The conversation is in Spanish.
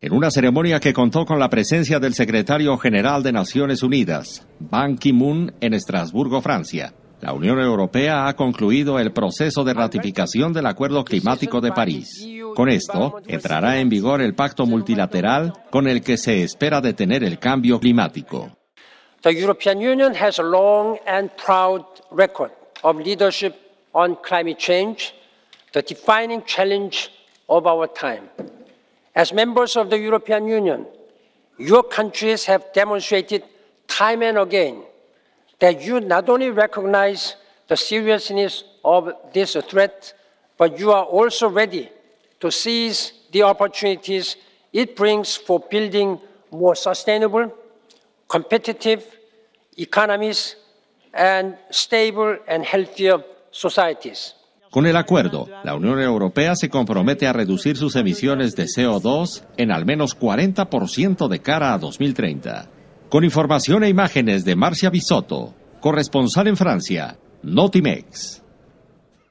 en una ceremonia que contó con la presencia del secretario general de Naciones Unidas, Ban Ki-moon, en Estrasburgo, Francia. La Unión Europea ha concluido el proceso de ratificación del Acuerdo Climático de París. Con esto, entrará en vigor el pacto multilateral con el que se espera detener el cambio climático. The European Union has a long and proud record of leadership on cambio climático, the defining challenge de nuestro tiempo. As members of the European Union, your countries have demonstrated time and again that you not only recognize the seriousness of this threat, but you are also ready to seize the opportunities it brings for building more sustainable, competitive economies and stable and healthier societies. Con el acuerdo, la Unión Europea se compromete a reducir sus emisiones de CO2 en al menos 40% de cara a 2030. Con información e imágenes de Marcia Bisotto, corresponsal en Francia, Notimex.